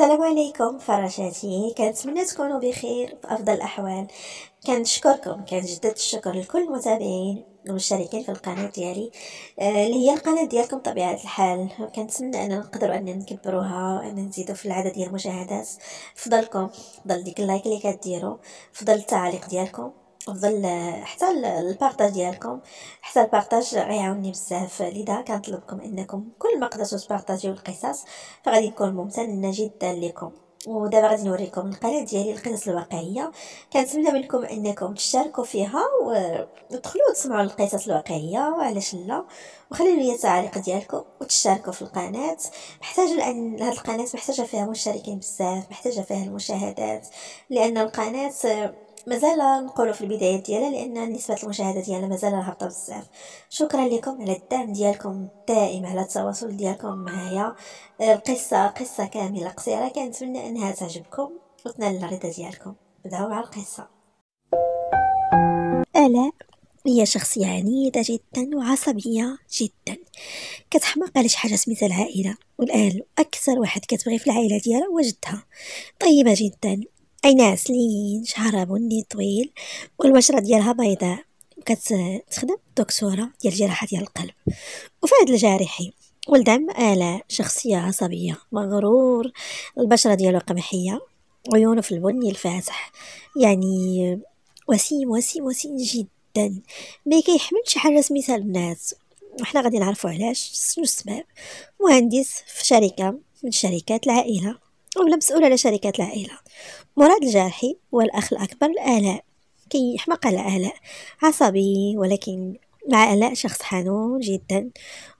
السلام عليكم فراشاتي كنتمنى تكونوا بخير في افضل الاحوال كنشكركم كنجدد الشكر لكل المتابعين والمشتركين في القناه ديالي آه، اللي هي القناه ديالكم طبيعه الحال كنتمنى اننا نقدروا اننا نكبروها واننا نزيدوا في العدد ديال المشاهدات فضلكم فضل ديك اللايك اللي كديروا فضل التعليق ديالكم ظل حتى البارطاج ديالكم حتى البارطاج غيعاوني بزاف لذا كنطلبكم انكم كل ما قدرتوا تبارطاجيو القصص فغادي يكون ممتن جدا لكم ودابا غادي نوريكم القناه ديالي القصص الواقعيه كنتمنى منكم انكم تشاركوا فيها وتدخلوا تسمعوا القصص الواقعيه وعلاش لا وخليو لي التعليق ديالكم وتشاركوا في القناه محتاجه لان هذه القناه محتاجه فيها مشتركين بزاف محتاجه فيها المشاهدات لان القناه مازال نقولوا في البدايات ديالها لان نسبه المشاهده ديالها مازال هابطه بزاف شكرا لكم على الدعم ديالكم الدائم على التواصل ديالكم معايا آه، القصه قصه كامله قصيره كنتمنى انها تعجبكم وتنال الرضا ديالكم بداو مع القصه ألا هي شخصية عنيدة جدا وعصبية جدا كتحماق على شي حاجة سميتها العائلة والآن أكثر واحد كتبغي في العائلة ديالها هو جدها طيبة جدا أين عسلين شعرها بني طويل والبشرة ديالها بيضاء كتخدم دكتورة ديال جراحة ديال القلب وفهد الجارحي ولدعم آلاء شخصية عصبية مغرور البشرة ديالو قمحية عيونه في البني الفاتح يعني وسيم وسيم وسيم جدا ما كيحملش حاجة سميتها البنات وحنا غادي نعرفو علاش شنو السبب مهندس في شركة من شركات العائلة ولا مسؤول على شركه العائلة مراد الجارحي هو الأخ الأكبر لآلاء كي يحمق على آلاء عصبي ولكن مع آلاء شخص حنون جدا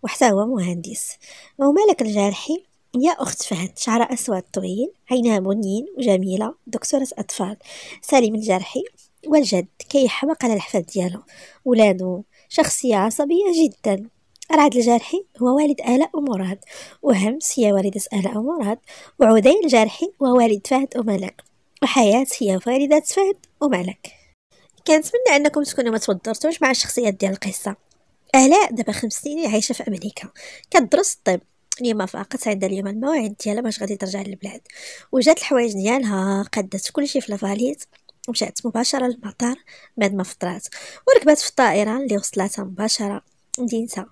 وحتى هو مهندس ومالك الجارحي يا أخت فهد شعر أسود طويل عينها بنيين وجميلة دكتورة أطفال سالم الجارحي والجد كيحمق على الحفاد ديالو ولادو شخصية عصبية جدا رعد الجارحي هو والد آلاء ومراد وهمس هي والدة آلاء ومراد وعدي الجارحي هو والد فهد وملك وحياة هي والدة فهد وملك كنتمنى انكم تكونوا ما مع الشخصيات ديال القصه الاء دابا خمس سنين عايشه في امريكا كدرس الطب اليوم فاقت عندها اليوم الموعد ديالها باش غادي ترجع للبلاد وجات الحوايج ديالها قدت كلشي في لافاليت ومشات مباشره للمطار بعد ما فطرات وركبات في الطائره اللي وصلتها مباشره مدينتها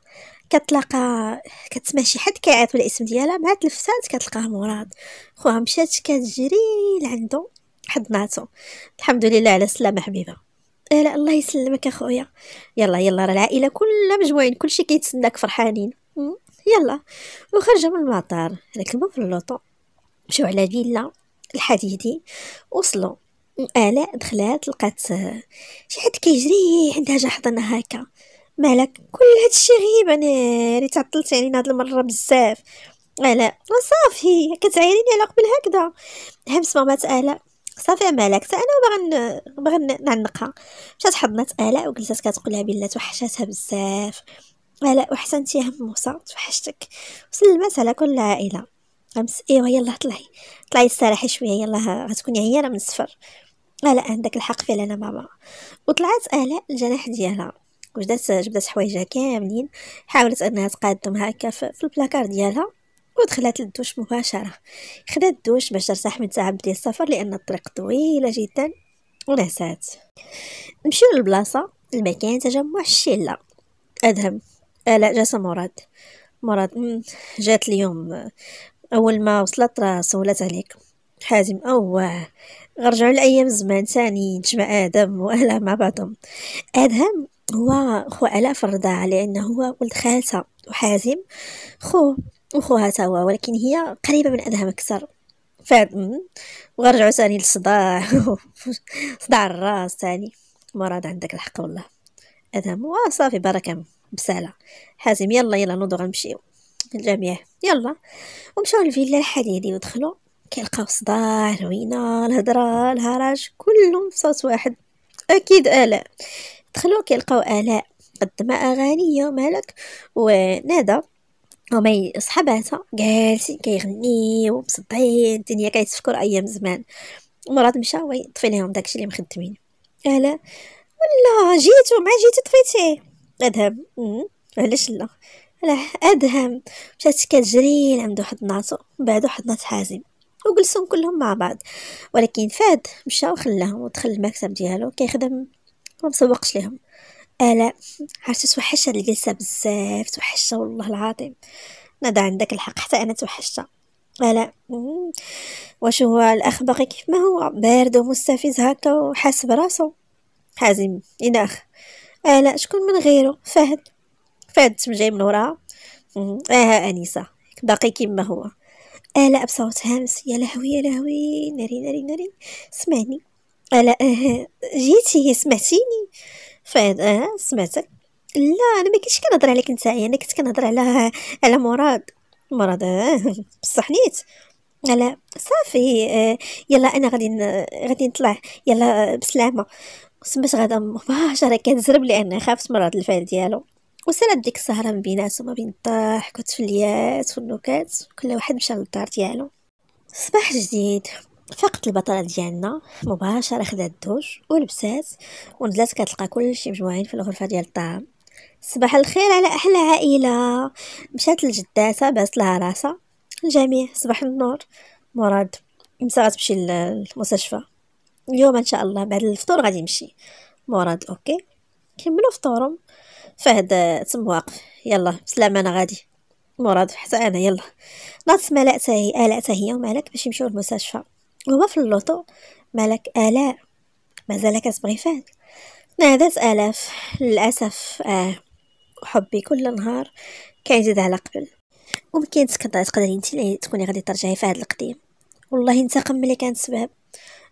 كتلقى كتسمع شي حد كيعيط بالاسم ديالها مع تلفسات كتلقاه مراد خوها مشات كتجري لعندو حضناتو الحمد لله على السلامه حبيبه آه، لا الله يسلمك اخويا يلا يلا راه العائله كلها مجموعين كلشي كيتسناك فرحانين يلا وخرج من المطار ركبوا في اللوطو مشاو على فيلا الحديدي وصلوا آه، آلاء دخلات لقات آه، شي حد كيجري عندها جا حضنها هكا مالك كل هادشي غيب انا ريت عطلت علينا هاد المره بزاف لا صافي كتعايريني على قبل هكذا همس ماما تالا صافي مالك حتى انا باغا باغا نعنقها مشات حضنات الاء وجلسات كتقول لها بلا توحشاتها بزاف الاء وحسنتي هموسه توحشتك وسلمات على كل العائله امس ايوا يلا طلعي طلعي استراحي شويه يلا غتكوني عيانه من السفر الاء عندك الحق فعلا ماما وطلعت الاء الجناح ديالها وجدات جبدات حوايجها كاملين حاولت انها تقادهم هكا في البلاكار ديالها ودخلت للدوش مباشره خدات الدوش باش ترتاح من تعب ديال السفر لان الطريق طويله جدا ونعسات نمشيو للبلاصه المكان تجمع الشله ادهم لا جاس مراد مراد جات اليوم اول ما وصلت راه سولات عليك حازم اوه غرجعوا لايام زمان ثاني نجمع ادم وانا مع بعضهم ادهم هو خو علاء في الرضاعة لأنه هو ولد خالته وحازم خو وخوها تا هو ولكن هي قريبة من أدهم أكثر فعد وغرجعو تاني للصداع صداع الراس تاني مراد عندك الحق والله أدهم وصافي آه، بركة بسالة حازم يلا يلا نوضو غنمشيو الجميع يلا ومشاو للفيلا الحديدي ودخلوا كيلقاو صداع الوينة الهضرة الهرج كلهم في صوت واحد أكيد آلاء دخلوهم كيلقاو آلاء مقدمة أغاني مالك ونادى وما صحباتها جالسين كيغنيو مصدعين الدنيا كيتفكر ايام زمان مراد مشى وي طفي لهم داكشي اللي مخدمين الا ولا جيتو ما جيتو طفيتيه ادهم علاش لا لا ادهم مشات كتجري عند واحد ناطو بعد واحد ناط حازم وجلسهم كلهم مع بعض ولكن فهد مشى وخلاهم ودخل المكتب ديالو كيخدم ما مسوقش لهم الا عرفتي توحش هاد الجلسة بزاف توحشها والله العظيم ندى عندك الحق حتى انا توحشتها الا واش هو الاخ باقي كيف ما هو بارد ومستفز هكا وحاس براسو حازم يناخ إيه آه شكون من غيره فهد فهد جاي من وراها اه انيسه باقي كيما هو الا بصوت هامس يا لهوي يا لهوي ناري ناري ناري سمعني ألا أه جيتي سمعتيني فهاد أه سمعتك لا انا ما كنتش كنهضر عليك نتاعي يعني انا كنت كنهضر على على مراد مراد أه بصح نيت لا صافي أه يلا انا غادي غادي نطلع يلا بسلامه سمعت غدا مباشره كنزرب لان خافت مراد الفعل ديالو وسالت ديك السهره من بيناتهم ما بين الضحك والتفليات والنكات كل واحد مشى للدار ديالو صباح جديد فقت البطله ديالنا مباشره خدات الدوش ولبسات ونزلات كتلقى كلشي مجموعين في الغرفه ديال الطعام صباح الخير على احلى عائله مشات الجداسة بس لها راسها الجميع صباح النور مراد مسا غتمشي للمستشفى اليوم ان شاء الله بعد الفطور غادي يمشي مراد اوكي كملوا فطورهم فهد تم واقف يلا بسلامة انا غادي مراد حتى انا يلا ناضت ملأتها هي آلأتها آه، هي ومالك باش يمشيو للمستشفى في اللوطو مالك آلاء ما كتبغي كسب غفال نادت آلاف للأسف آه حبي كل نهار كيزيد على قبل ومكين تقدري انت تكوني غادي ترجعي في هذا القديم والله انتقم ملي كانت سبب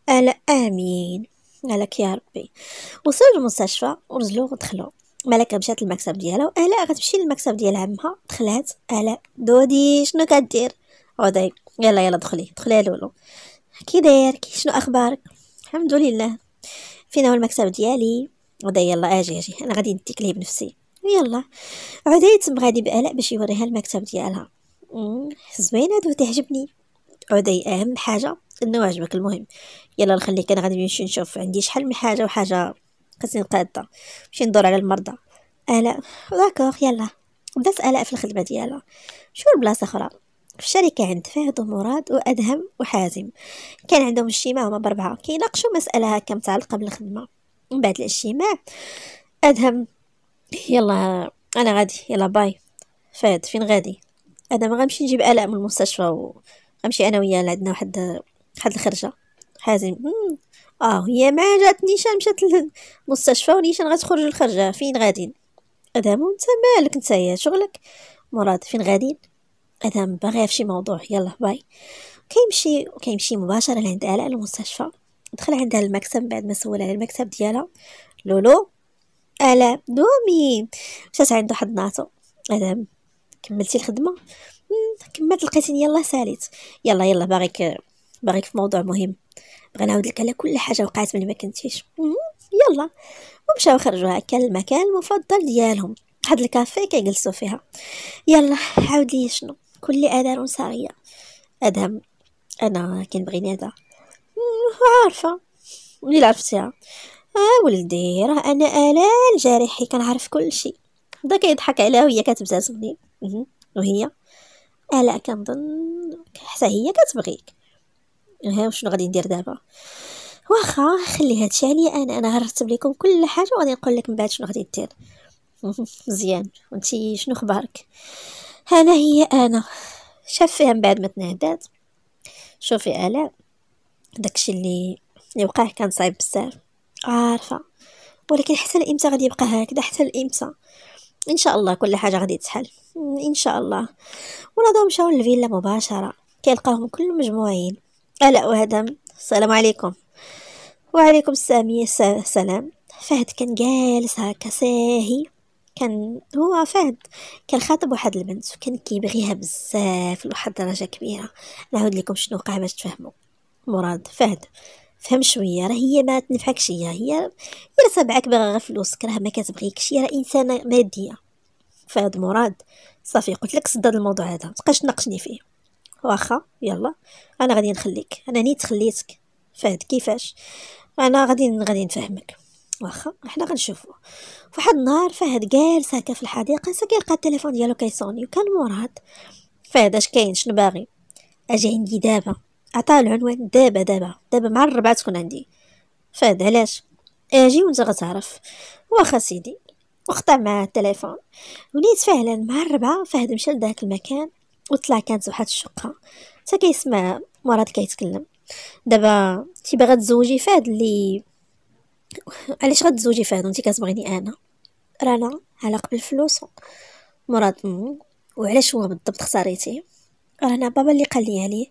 آلاء آمين مالك يا ربي وصل للمستشفى ورجلو ودخلو ملكة مشات للمكتب ديالها وآلاء غتمشي للمكتب ديال عمها دخلات آلاء دودي شنو كدير عودي يلا يلا دخلي دخلي لولو كي داير كي شنو اخبارك الحمد لله فينا هو المكتب ديالي غدا يلا اجي اجي انا غادي نديك ليه بنفسي يلا تم غادي بآلاء باش يوريها المكتب ديالها زوين هادو تعجبني عدي اهم حاجه انه عجبك المهم يلا نخليك انا غادي نمشي نشوف عندي شحال من حاجه وحاجه خاصني نقادها نمشي ندور على المرضى الاء داكوغ يلا بدات الاء في الخدمه ديالها شو البلاصه اخرى في الشركة عند فهد ومراد وأدهم وحازم كان عندهم اجتماع هما بربعة كيناقشوا مسألة هكا متعلقة بالخدمة من بعد الاجتماع أدهم يلا أنا غادي يلا باي فهد فين غادي أدهم غنمشي نجيب آلاء من المستشفى وغنمشي أنا وياه عندنا واحد واحد الخرجة حازم اه هي ما جات نيشان مشات للمستشفى ونيشان غتخرج الخرجة فين غادي أدهم انت مالك نتايا شغلك مراد فين غادي اذا باغي في شي موضوع يلا باي كيمشي كيمشي مباشره لعند الاء المستشفى دخل عندها المكتب بعد ما سول على المكتب ديالها لولو الاء دومي مشات عند واحد ناتو ادم كملتي الخدمه كملت لقيتيني يلا ساليت يلا يلا باغيك باغيك في موضوع مهم بغا نعاود لك على كل حاجه وقعت ملي ما كنتيش يلا ومشاو خرجوا هكا المكان المفضل ديالهم واحد الكافيه كيجلسوا فيها يلا عاود لي شنو كل آذان ساغية أدهم أنا كنبغي نادا عارفة ملي عرفتيها آه ولدي راه أنا آلان جارحي كنعرف كل شيء بدا كيضحك عليها وهي كتبتسمني وهي الا كنظن حتى هي كتبغيك ها شنو غادي ندير دابا واخا خلي هادشي عليا يعني انا انا غنرتب لكم كل حاجه وغادي نقول لك من بعد شنو غادي دير مزيان وانتي شنو خبارك أنا هي أنا شاف فيها من بعد ما تنهدات شوفي آلاء داكشي اللي اللي كان صعيب بزاف عارفة ولكن حتى لإمتى غادي يبقى هكذا حتى لإمتى ان شاء الله كل حاجه غادي تحل ان شاء الله ولادو مشاو للفيلا مباشره كيلقاهم كلهم مجموعين الاء وهدم السلام عليكم وعليكم السلام السلام فهد كان جالس هكا ساهي كان هو فهد كان خاطب واحد البنت وكان كيبغيها بزاف لواحد الدرجه كبيره نعاود لكم شنو وقع باش تفهموا مراد فهد فهم شويه راه هي ما تنفعكش هي هي هي تبعك باغا غير فلوس راه ما كتبغيكش هي راه انسانه ماديه فهد مراد صافي قلت لك سد هذا الموضوع هذا متبقاش تناقشني فيه واخا يلا انا غادي نخليك انا نيت خليتك فهد كيفاش انا غادي غادي نفهمك واخا حنا غنشوفو فواحد النهار فهد جالس هكا في الحديقه سا كيلقى التليفون ديالو كيصوني وكان مراد فهد اش كاين شنو باغي اجي عندي دابا عطاه العنوان دابا دابا دابا مع الربعه تكون عندي فهد علاش اجي وانت غتعرف واخا سيدي وقطع معاه التليفون ونيت فعلا مع الربعه فهد مشى لذاك المكان وطلع كانت واحد الشقه حتى كيسمع مراد كيتكلم دابا تي باغا تزوجي فهد اللي علاش غتزوجي فهاد انت كتبغيني انا رانا علاق بالفلوس مراد امو وعلاش هو بالضبط اختاريتيه رانا بابا اللي قال لي عليه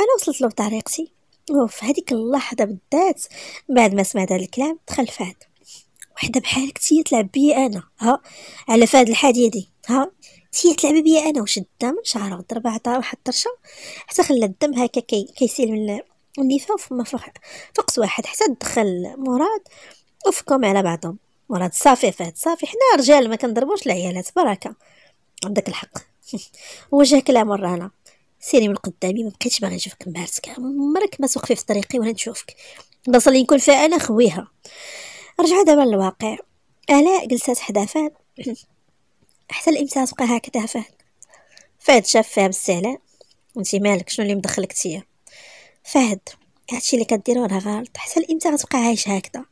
انا وصلت له بطريقتي وف هذيك اللحظه بالذات بعد ما سمعت هذا الكلام دخل فهد وحده بحالك تي تلعب بيا انا ها على فهاد الحديدي دي ها تي تلعب بيا انا وشد الدم شعره ضربه عطاه واحد الطرشه حتى خلى الدم هكا كي كيسيل من واللي فما فقس واحد حتى دخل مراد وفكهم على بعضهم مراد صافي فهد صافي حنا رجال ما كنضربوش العيالات بركه عندك الحق وجه كلام رانا سيري من قدامي ما بقيتش باغي نشوفك مبارسك عمرك ما توقفي في طريقي ولا نشوفك البلاصه اللي نكون فيها انا خويها رجع دابا للواقع الاء جلسات حدا فهد حتى الامساس تبقى هكذا فهد فهد شاف فيها بالسلام انت مالك شنو اللي مدخلك تيه فهد هادشي اللي كديرو راه غلط حتى لامتى غتبقى عايش هكذا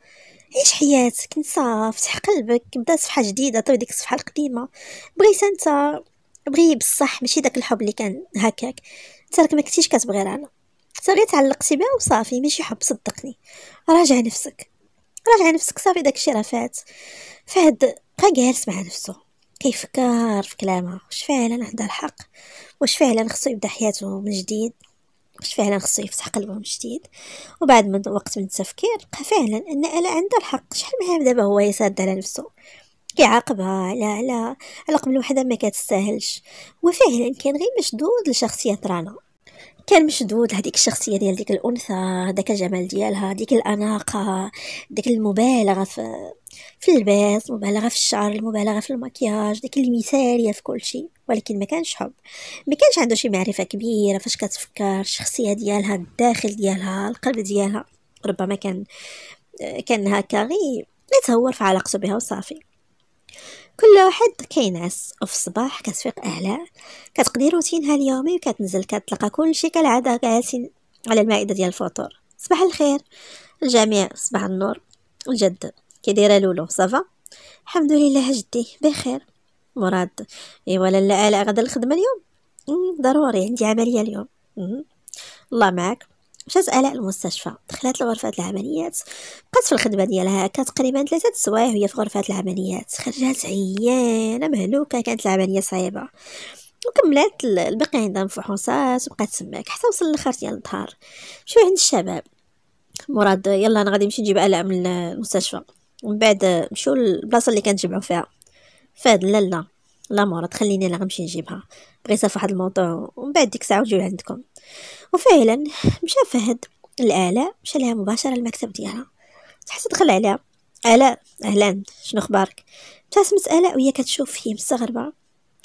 عيش حياتك نسى فتح قلبك بدا صفحه جديده طوي ديك الصفحه القديمه بغيت انت بغي بصح ماشي داك الحب اللي كان هكاك انت راك ما كنتيش كتبغي رانا انت غير تعلقتي بها وصافي ماشي حب صدقني راجع نفسك راجع نفسك صافي داكشي راه فات فهد بقى جالس مع نفسه كيفكر في كلامه واش فعلا عندها الحق واش فعلا خصو يبدا حياته من جديد واش فعلا خصو يفتح قلبه من جديد وبعد من وقت من التفكير لقى فعلا ان الا عنده الحق شحال من دابا هو يساد على نفسه كيعاقبها على على على قبل وحده ما كتستاهلش وفعلا كان غير مشدود لشخصيه رانا كان مشدود هذيك الشخصيه ديال ديك الانثى داك الجمال ديالها ديك الاناقه ديك المبالغه في في اللباس المبالغه في الشعر المبالغه في المكياج ديك المثاليه في كل شيء ولكن ما كانش حب ما كانش عنده شي معرفه كبيره فاش كتفكر الشخصيه ديالها الداخل ديالها القلب ديالها ربما كان كان هكا غير يتهور في علاقته بها وصافي كل واحد كينعس وفي الصباح كتفيق اهلا كتقضي روتينها اليومي وكتنزل كتلقى كل شيء كالعاده جالسين على المائده ديال الفطور صباح الخير الجميع صباح النور الجد كي دايره لولو صافا الحمد لله جدي بخير مراد ايوا لالا الاء غدا الخدمه اليوم ضروري عندي عمليه اليوم الله معاك مشات الاء المستشفى دخلت لغرفه العمليات بقات في الخدمه ديالها هكا تقريبا ثلاثه سوايع وهي في غرفه العمليات خرجت عيانه مهلوكه كانت العمليه صعيبه وكملات الباقي عندها الفحوصات وبقات تماك حتى وصل الاخر ديال النهار شو عند الشباب مراد يلا انا غادي نمشي نجيب الاء من المستشفى ومن بعد مشو للبلاصه اللي كنتجمعوا فيها فهد لا لا لا مورا خليني انا غنمشي نجيبها بغيتها فواحد الموضوع ومن بعد ديك الساعه وجيو عندكم وفعلا مشى فهد الالاء مشى لها مباشره المكتب ديالها حتى دخل عليها الاء اهلا شنو اخبارك ابتسمت الاء وهي كتشوف هي مستغربه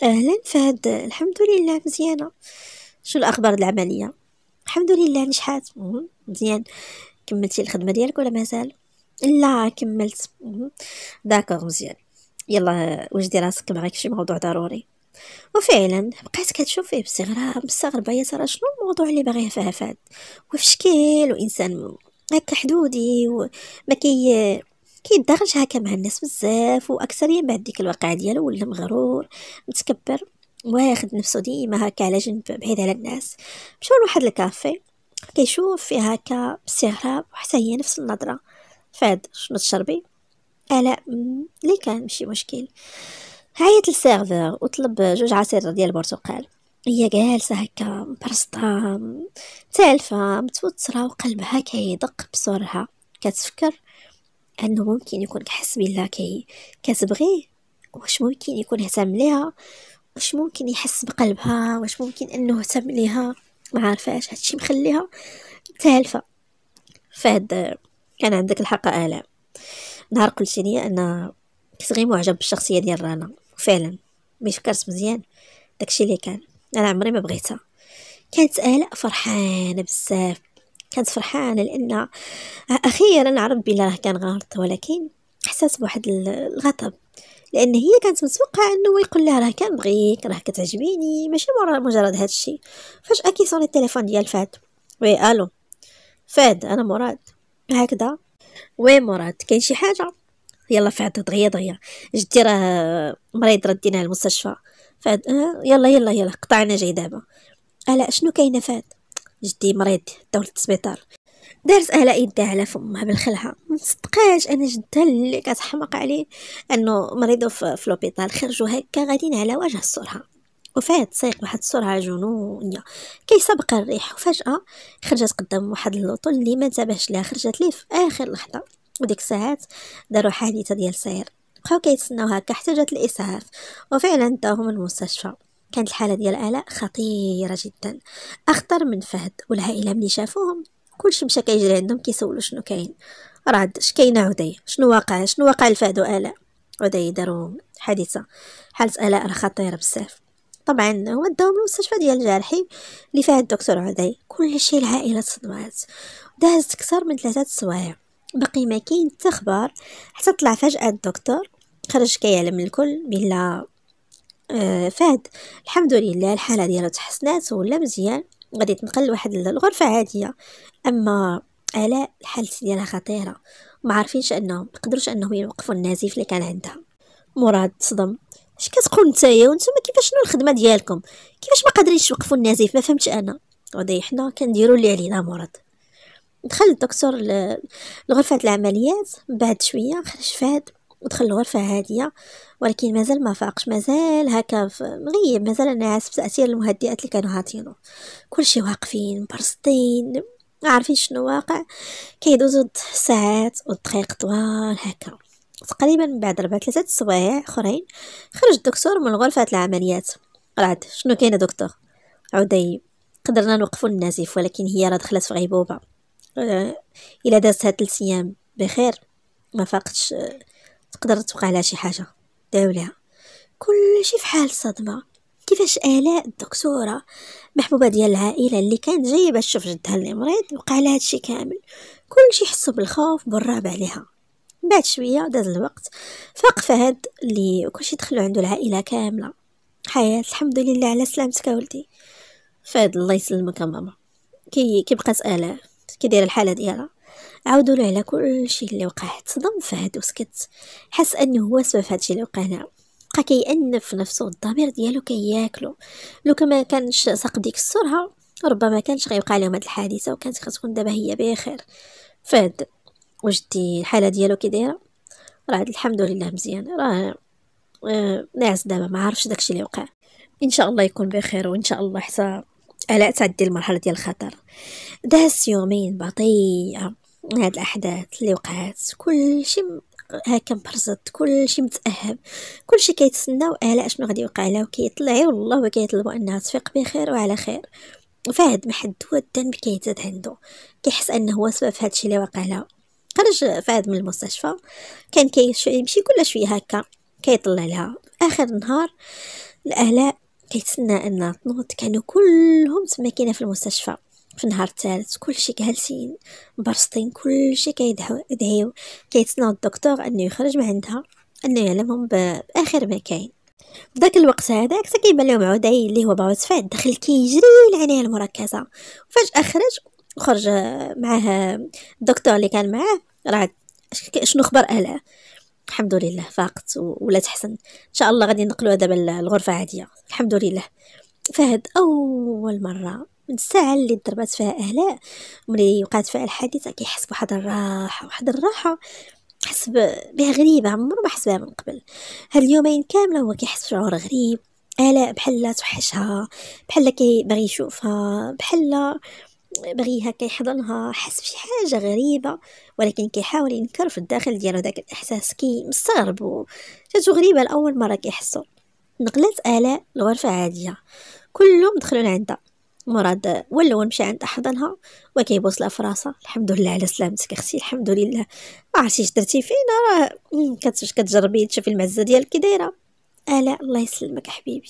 اهلا فهد الحمد لله مزيانه شنو الاخبار العمليه الحمد لله نجحات مزيان كملتي الخدمه ديالك ولا مازال لا كملت داكوغ مزيان يلا وجدي راسك معاك شي موضوع ضروري وفعلا بقيت كتشوف فيه باستغراب مستغربه يا ترى شنو الموضوع اللي باغيه فيها فهد وفي شكل وانسان هكا حدودي وما كي كيتداخلش هكا مع الناس بزاف واكثريه بعد ديك الواقعه ديالو ولا مغرور متكبر واخد نفسه ديما هكا على جنب بعيد على الناس مشاو لواحد الكافي كيشوف فيها هكا باستغراب وحتى هي نفس النظره فاد شنو تشربي الا لي كان ماشي مشكل عيط للسيرفور وطلب جوج عصير ديال البرتقال هي جالسه هكا برستام تالفه متوتره وقلبها كيدق بسرعه كتفكر انه ممكن يكون كحس بالله كي كتبغيه واش ممكن يكون اهتم ليها واش ممكن يحس بقلبها واش ممكن انه اهتم ليها ما عارفاش هادشي مخليها تالفه فهاد كان عندك الحق آلام نهار قلت ليا أنا كنت غير معجب بالشخصية ديال رنا فعلا مي فكرت مزيان داكشي اللي كان أنا عمري ما بغيتها كانت آلاء فرحانة بزاف كانت فرحانة لأن أخيرا عرف بلي راه كان غلط ولكن حسات بواحد الغضب لان هي كانت متوقعه انه يقول لها راه كنبغيك راه كتعجبيني ماشي مجرد هادشي فجاه كيصوني التليفون ديال فهد وي الو فهد انا مراد هكذا وي مراد كاين شي حاجه يلا فهد دغيا دغيا جدي راه مريض رديناه للمستشفى فهد آه يلا يلا يلا قطعنا جاي دابا الا شنو كاينه فهد جدي مريض داو للسبيطار دارت الا يدها على فمها بالخلعه مصدقاش انا جدها اللي كتحمق عليه انه مريضو في لوبيطال خرجوا هكا غاديين على وجه الصوره وفات سايق واحد السرعة جنونية كيسبق الريح وفجأة خرجت قدام واحد اللوطو اللي ما انتبهش لها خرجت ليه في آخر لحظة وديك الساعات داروا حادثة ديال سير بقاو كيتسناو هكا حتى جات الإسعاف وفعلا داهم المستشفى كانت الحالة ديال آلاء خطيرة جدا أخطر من فهد والعائلة ملي شافوهم كلشي مشى كيجري عندهم كيسولو شنو كاين اش كاين عدي شنو واقع شنو واقع لفهد وآلاء عدي داروا حادثة حالة آلاء راه خطيرة بزاف طبعا هما داوهم للمستشفى ديال الجارحين اللي فيها الدكتور عدي كل شيء العائله تصدمات دازت اكثر من ثلاثه سوايع بقي ما كاين حتى خبر حتى طلع فجاه الدكتور خرج كيعلم الكل بلا آه فهد الحمد لله الحاله ديالو تحسنات ولا مزيان غادي تنقل لواحد الغرفه عاديه اما الاء الحاله ديالها خطيره ما عارفينش انهم قدروش انهم يوقفوا النزيف اللي كان عندها مراد صدم اش كتقول نتايا وانتم كيفاش شنو الخدمه ديالكم كيفاش ما قادرينش توقفوا النزيف ما فهمتش انا غادي حنا كنديروا اللي علينا مرض دخل الدكتور لغرفه العمليات بعد شويه خرج فهد ودخل الغرفة هادية ولكن مازال ما فاقش مازال هكا مغيب مازال أنا بتاثير المهدئات اللي كانوا هاطينو كلشي واقفين مبرصدين عارفين شنو واقع كيدوزو الساعات والدقائق طوال هكا تقريبا من بعد ربع ثلاثة السوايع اخرين خرج الدكتور من غرفة العمليات رعد شنو كاين دكتور عودي قدرنا نوقفوا النزيف ولكن هي راه دخلت في غيبوبة أه الا دازت هاد ثلاث ايام بخير ما فاقتش أه، تقدر توقع لها شي حاجه داو كل كلشي في حال صدمه كيفاش الاء الدكتوره محبوبه ديال العائله اللي كانت جايه باش تشوف جدها اللي مريض وقع لها هادشي كامل كلشي حسوا بالخوف بالرعب عليها بعد شويه داز الوقت فاق فهد اللي كلشي دخلو عنده العائله كامله حياه الحمد لله على سلامتك ولدي فهد الله يسلمك ماما كي كيبقى ساله كيدير الحاله ديالها عاودوا له على كل شيء اللي وقع تصدم فهد وسكت حس انه هو سبب هادشي اللي وقع لها بقى كيأنف نفسه الضمير ديالو كياكلو لو كما كانش ساق ديك السرعه ربما كانش غيوقع لهم هاد الحادثه وكانت كتكون دابا هي بخير فهد وجدي الحاله ديالو كي دايره راه الحمد لله مزيان راه آه، ناعس دابا ما عارفش داكشي اللي وقع ان شاء الله يكون بخير وان شاء الله حتى الاء تعدي المرحله ديال الخطر داز يومين بطيئه من هاد الاحداث اللي وقعات كلشي هاكا مبرزط كلشي متاهب كلشي كيتسناو الاء شنو غادي يوقع لها وكيطلعي والله كيطلبوا انها تفيق بخير وعلى خير فهاد ما حد هو الذنب كيتزاد عنده كيحس انه هو سبب في هادشي اللي واقع لها خرج فهد من المستشفى كان كيمشي كل شويه هكا كيطلع لها اخر نهار الاهلاء كيتسنى انها تنوض كانوا كلهم تما كاينه في المستشفى في النهار الثالث كلشي جالسين مبرسطين كلشي كيدعيو كيتسناو الدكتور انه يخرج من عندها انه يعلمهم باخر ما كاين بداك الوقت هذاك كيبان لهم عدي اللي هو بابا تفاد دخل كيجري لعينيه المركزه وفجاه خرج وخرج معاه الدكتور اللي كان معاه راه شنو خبر اهلها الحمد لله فاقت ولا تحسن ان شاء الله غادي نقلوها دابا للغرفه عاديه الحمد لله فهد اول مره من الساعه اللي ضربات فيها اهلاء ملي وقعت فيها الحادثه كيحس بواحد الراحه واحد الراحه حس بها غريبه عمرو ما حس بها من قبل هاد اليومين كامله هو كيحس بشعور غريب الاء بحال توحشها بحال كي باغي يشوفها بحال بغي هكا يحضنها حس بشي حاجة غريبة ولكن كيحاول ينكر في الداخل ديالو داك الإحساس كي مستغرب جاتو غريبة لأول مرة كيحسو نقلت آلاء لغرفة عادية كلهم دخلوا لعندها مراد هو مشى عند احضنها وكيبوس لها فراسه الحمد لله على سلامتك اختي الحمد لله ما عرفتي اش درتي فينا راه كتجربي تشوفي المعزه ديالك كي دايره الاء الله يسلمك حبيبي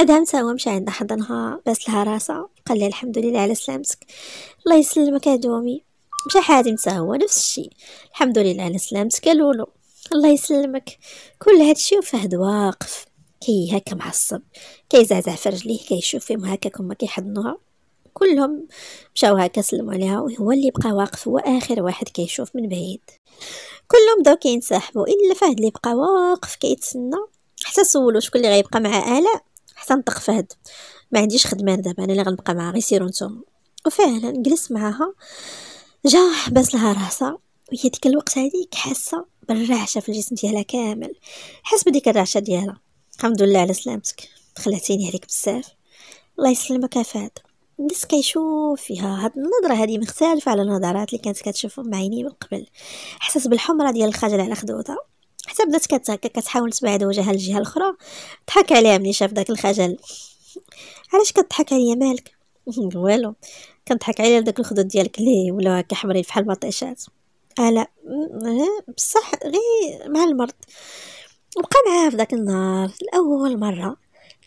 ادهم هو مشى عندها حضنها بس لها راسها قال لها الحمد لله على سلامتك الله يسلمك دومي مشى حاتم حتى هو نفس الشيء الحمد لله على سلامتك لولو الله يسلمك كل هادشي وفهد واقف كي هكا معصب كيزعزع في رجليه كيشوف فيهم هكاك هما كيحضنوها كلهم مشاو هكا سلموا عليها وهو اللي بقى واقف هو اخر واحد كيشوف من بعيد كلهم دو كينسحبوا الا فهد اللي بقى واقف كيتسنى حتى سولو شكون اللي غيبقى مع الاء حتى فهد ما عنديش خدمه دابا انا اللي غنبقى معاها غير سيرو نتوما وفعلا جلس معاها جا حبس لها راسها وهي ديك الوقت هذيك حاسه بالرعشه في الجسم ديالها كامل حاس بديك الرعشه ديالها الحمد لله على سلامتك خلعتيني عليك بزاف الله يسلمك فهد الناس كيشوف فيها هاد النظره هادي مختلفه على النظرات اللي كانت كتشوفهم معيني من قبل حسس بالحمره ديال الخجل على خدودها حتى بدات كتهكا كتحاول تبعد وجهها للجهه الاخرى ضحك عليها ملي شاف داك الخجل علاش كضحك عليا مالك والو كنضحك عليا داك الخدود ديالك لي ولاو هكا حمرين بحال المطيشات الا آه بصح غير مع المرض بقى معاها في داك النهار الاول مره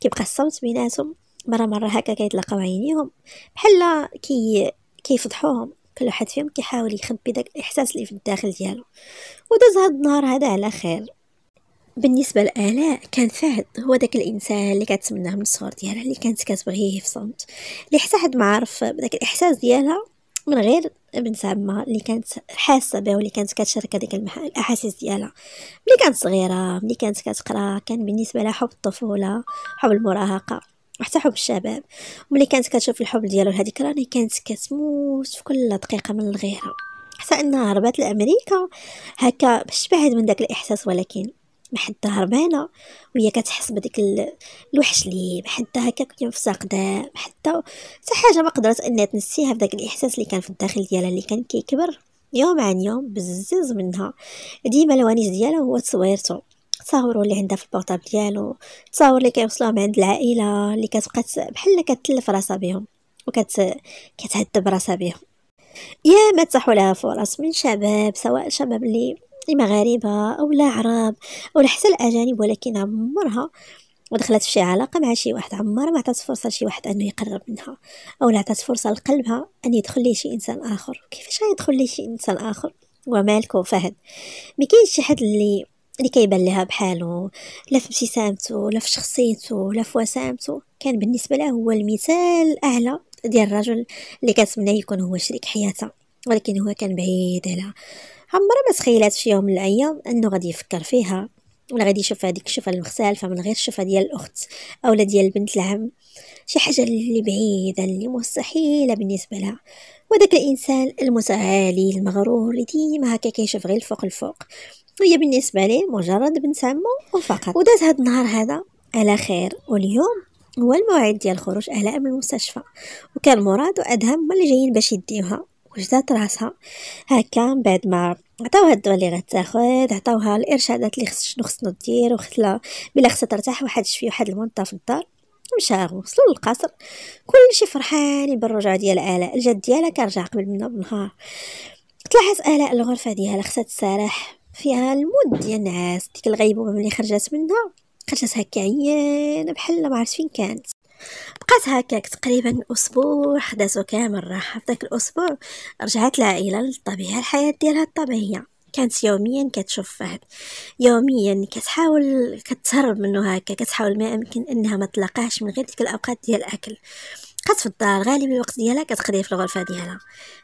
كيبقى الصمت بيناتهم مره مره هكا كيتلاقاو عينيهم بحال كي كيفضحوهم كل واحد فيهم كيحاول يخبي داك الاحساس اللي في الداخل ديالو وداز هاد النهار هذا على خير بالنسبة لآلاء كان فهد هو داك الإنسان اللي كتمناه من الصغر ديالها اللي كانت كتبغيه في صمت اللي حتى حد ما عرف بداك الإحساس ديالها من غير ابن سامة اللي كانت حاسه به واللي كانت كتشارك هذيك الاحاسيس ديالها ملي كانت صغيره ملي كانت كتقرا كان بالنسبه لها حب الطفوله حب المراهقه حتى حب الشباب وملي كانت كتشوف الحب ديالو لهذيك راني كانت كتموت في كل دقيقه من الغيره حتى انها هربات لامريكا هكا باش تبعد من داك الاحساس ولكن ما حدا هربانه وهي كتحس بديك الوحش اللي ما حدا هكا كنت فاقده ما حدا حتى حاجه ما قدرت انها تنسيها في داك الاحساس اللي كان في الداخل ديالها اللي كان كيكبر يوم عن يوم بزز منها ديما الوانيس ديالها هو تصويرته التصاور اللي عندها في البورطابل ديالو التصاور اللي كيوصلوهم عند العائله اللي كتبقى بحال كتلف راسها بهم وكت كتهذب راسها بهم يا ما تسحوا لها فرص من شباب سواء شباب اللي مغاربه او لا عرب او حتى الاجانب ولكن عمرها ودخلت في شي علاقه مع شي واحد عمرها ما عطات فرصه لشي واحد انه يقرب منها او لا عطات فرصه لقلبها ان يدخل ليه شي انسان اخر كيفاش غيدخل ليه شي انسان اخر ومالكو فهد ما كاينش شي حد اللي اللي كيبان لها بحالو لا في ابتسامته لا في شخصيته لا في وسامته كان بالنسبه لها هو المثال الاعلى ديال الرجل اللي كتمنى يكون هو شريك حياتها ولكن هو كان بعيد عليها عمرها ما تخيلات في يوم من الايام انه غادي يفكر فيها ولا غادي يشوف هذيك الشوفه المختلفه من غير الشوفه ديال الاخت اولا ديال بنت العم شي حاجه اللي بعيده اللي مستحيله بالنسبه لها وداك الانسان المتعالي المغرور اللي ديما هكا كيشوف غير الفوق الفوق وهي بالنسبة لي مجرد بنت عمو وفقط وداز هاد النهار هذا على خير واليوم هو الموعد ديال خروج اهلاء من المستشفى وكان مراد وادهم هما اللي جايين باش يديوها وجدات راسها هكا من بعد ما عطاوها الدواء اللي غتاخد عطاوها الارشادات اللي خص شنو خصنا دير وخصلا بلا خصها ترتاح واحد الشفيه واحد المنطة في الدار مشاو وصلوا للقصر كلشي فرحانين بالرجوع ديال الاء الجد ديالها كان رجع قبل منا بنهار طلعت الاء الغرفه ديالها خصها تسارح فيها المود ديال نعاس ديك الغيبوبه ملي خرجات منها خرجات هكا عيانه بحال ما عرفت فين كانت بقات هكاك تقريبا اسبوع خداتو كامل راحه في داك الاسبوع رجعت العائله للطبيعه الحياه ديالها الطبيعيه كانت يوميا كتشوف فهد يوميا كتحاول كتهرب منه هكا كتحاول ما امكن انها ما تلاقاهش من غير ديك الاوقات ديال الاكل بقات في الدار غالبا الوقت ديالها كتقضيه في الغرفه ديالها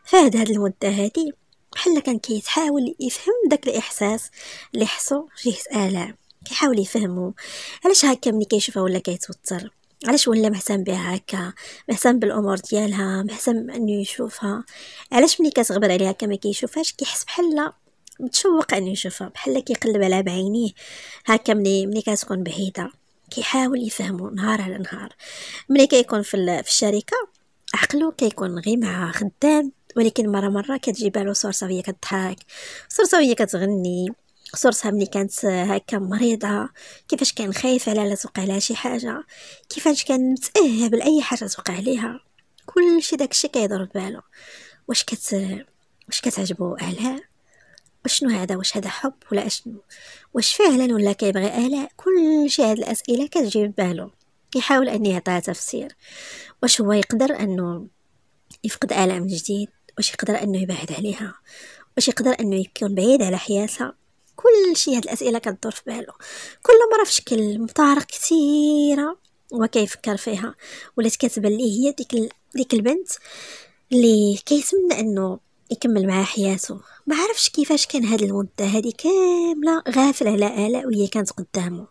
فهد هاد المده هذه بحال كان كيتحاول يفهم داك الاحساس اللي حسو جهه الالم كيحاول يفهمو علاش هكا ملي كيشوفها ولا كيتوتر علاش ولا مهتم بها هكا مهتم بالامور ديالها مهتم انه يشوفها علاش ملي كتغبر عليها هكا ما كيشوفهاش كيحس بحال متشوق انه يشوفها بحال كيقلب عليها بعينيه هكا ملي ملي كتكون بعيده كيحاول يفهمو نهار على نهار ملي كيكون في, في الشركه عقلو كيكون غير مع خدام ولكن مره مره كتجي له صورتها وهي كتضحك صورتها وهي كتغني صورتها ملي كانت هكا مريضه كيفاش كان خايف على لا توقع لها شي حاجه كيفاش كان متاهب لاي حاجه توقع ليها كلشي داكشي كيدور في بالو واش كت واش كتعجبو اهلها وشنو هذا واش هذا حب ولا اشنو واش فعلا ولا كيبغي كل كلشي هاد الاسئله كتجي في بالو كيحاول ان يعطيها تفسير واش هو يقدر انه يفقد الام جديد واش يقدر انه يبعد عليها واش يقدر انه يكون بعيد على حياتها كل شيء هاد الاسئله كتدور في بالو كل مره في شكل مطارق كثيره هو كيفكر فيها ولات كتبان ليه هي ديك ال... ديك البنت اللي كيتمنى انه يكمل معها حياته ما عرفش كيفاش كان هاد المده هادي كامله غافل على الاء وهي كانت قدامه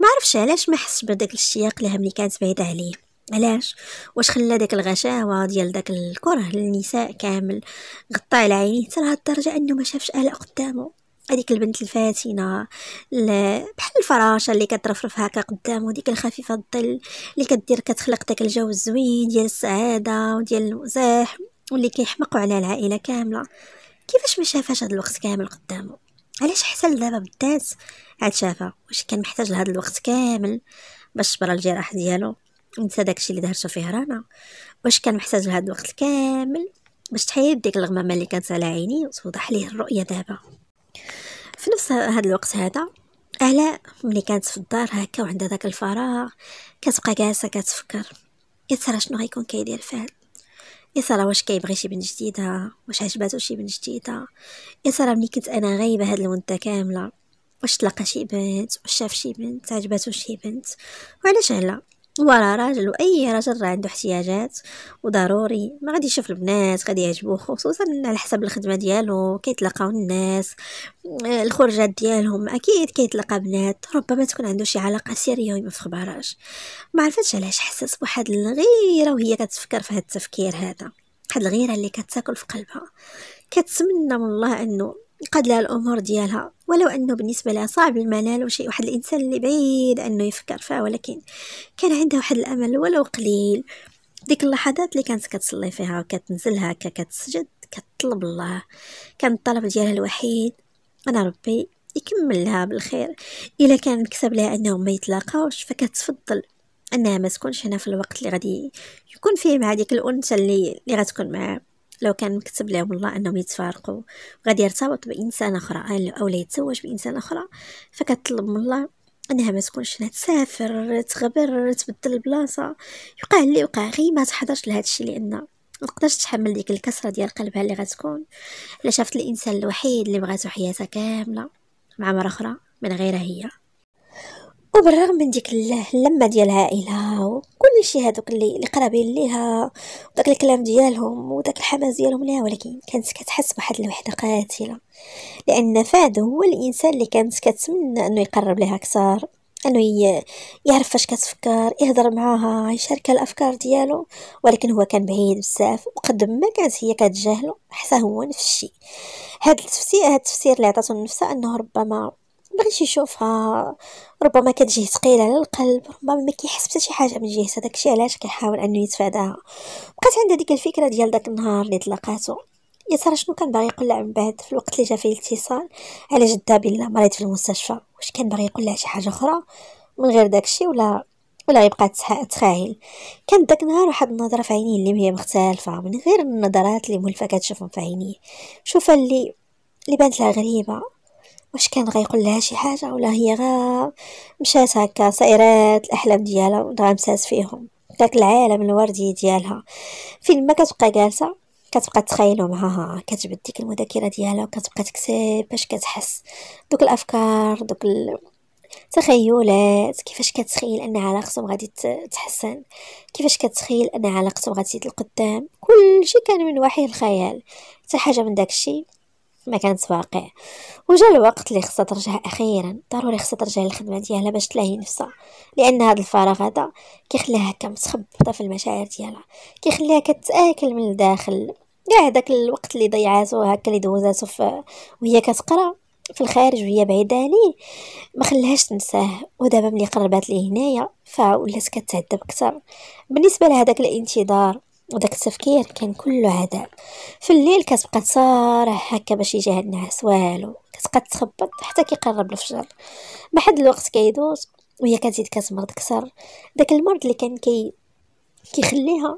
ما عرفش علاش ما حسش بداك الاشتياق لها ملي كانت بعيده عليه علاش واش خلى داك الغشاوه ديال داك الكره للنساء كامل غطى على عينيه حتى لهاد الدرجه انه ما شافش الاء قدامه هذيك البنت الفاتنه بحال الفراشه اللي كترفرف هكا قدامه ديك الخفيفه الظل اللي كدير كتخلق داك الجو الزوين ديال السعاده وديال المزاح واللي كيحمقوا على العائله كامله كيفاش ما شافهاش هاد الوقت كامل قدامه علاش حصل دابا بالذات عاد شافها واش كان محتاج لهاد الوقت كامل باش برا الجراح ديالو نسى داكشي اللي دهرشه فيه رانا واش كان محتاج لهاد الوقت كامل باش تحيد ديك الغمامه اللي كانت على عيني وتوضح ليه الرؤيه دابا في نفس هاد الوقت هذا الاء ملي كانت في الدار هكا وعندها داك الفراغ كتبقى جالسه كتفكر يا ترى شنو غيكون كيدير فهد يا ترى واش كيبغي شي بنت جديده واش عجباتو شي بنت جديده يا ترى ملي كنت انا غايبه هاد المده كامله واش تلقى شي بنت واش شاف شي بنت عجباتو شي بنت وعلاش علا وراه راجل واي راجل راه عنده احتياجات وضروري ما غادي يشوف البنات غادي يعجبوه خصوصا على حسب الخدمه ديالو كيتلاقاو الناس آه، الخرجات ديالهم اكيد كيتلاقى بنات ربما تكون عنده شي علاقه سريه وما فخبارش ما عرفتش علاش حسس بواحد الغيره وهي كتفكر في هذا التفكير هذا واحد الغيره اللي كتاكل في قلبها كتمنى من الله انه قد لها الامور ديالها ولو أنه بالنسبة لها صعب المنال وشيء واحد الإنسان اللي بعيد أنه يفكر فيه ولكن كان عندها واحد الأمل ولو قليل ديك اللحظات اللي كانت كتصلي فيها وكتنزل هكا كتسجد كتطلب الله كان الطلب ديالها الوحيد أنا ربي يكمل لها بالخير إلا كان مكتب لها أنهم ما يتلاقاوش فكتفضل انها ما تكونش هنا في الوقت اللي غادي يكون فيه مع ديك الانثى اللي اللي غتكون معاه لو كان مكتب له والله انهم يتفارقوا وغادي يرتبط بانسان اخرى او لا يتزوج بانسان اخرى فكتطلب من الله انها ما تكونش تسافر تغبر تبدل البلاصه يوقع اللي وقع غير ما تحضرش لهذا الشيء لان ما تقدرش تحمل ديك الكسره ديال قلبها اللي غتكون الا شافت الانسان الوحيد اللي بغاتو حياتها كامله مع مره اخرى من غيرها هي وبالرغم من ديك اللمه ديال العائله وكل شيء هذوك اللي قرابين ليها وداك الكلام ديالهم وداك الحماس ديالهم ليها ولكن كانت كتحس بواحد الوحده قاتله لان فهد هو الانسان اللي كانت كتمنى انه يقرب ليها اكثر انه يعرف فاش كتفكر يهضر معاها يشاركها الافكار ديالو ولكن هو كان بعيد بزاف وقد ما كانت هي كتجاهلو حتى هو نفس الشيء هذا التفسير هذا التفسير اللي عطاتو نفسها انه ربما مبغيش يشوفها ربما كتجيه ثقيله على القلب ربما ما كيحس حتى شي حاجه من جهته داكشي علاش كيحاول انه يتفاداها بقات عندها ديك الفكره ديال داك النهار اللي تلاقاتو يا ترى شنو كان باغي يقول لها من بعد في الوقت اللي جا فيه الاتصال على جدها بالله مريض في المستشفى واش كان باغي يقول لها شي حاجه اخرى من غير داكشي ولا ولا يبقى تخايل كان داك النهار واحد النظره في عينيه اللي هي مختلفه من غير النظرات اللي مولفه كتشوفهم في عينيه شوفها اللي اللي بانت لها غريبه واش كان غيقول لها شي حاجه ولا هي غا مشات هكا صايرات الاحلام ديالها ودغمسات فيهم داك العالم الوردي ديالها فين ما كتبقى جالسه كتبقى تخيلو معاها كتجبد ديك المذاكره ديالها وكتبقى تكتب باش كتحس دوك الافكار دوك ال... تخيلات كيفاش كتخيل ان علاقتهم غادي تحسن كيفاش كتخيل ان علاقتهم غادي تزيد كل كلشي كان من وحي الخيال حتى حاجه من داكشي ما كانت واقع وجا الوقت اللي خصها ترجع اخيرا ضروري خصها ترجع للخدمه ديالها باش تلاهي نفسها لان هذا الفراغ هذا كيخليها هكا متخبطه في المشاعر ديالها كيخليها كتاكل من الداخل كاع داك الوقت اللي ضيعاتو هكا اللي دوزاتو ف وهي كتقرا في الخارج وهي بعيده عليه ما خلاهاش تنساه ودابا ملي قربات ليه هنايا فولات كتعذب اكثر بالنسبه لهذاك الانتظار وداك التفكير كان كله عذاب في الليل كتبقى تصارح هكا باش يجي هاد النعاس والو كتبقى تخبط حتى كيقرب الفجر بحد الوقت كيدوز وهي كتزيد كتمرض كثر داك المرض اللي كان كي كيخليها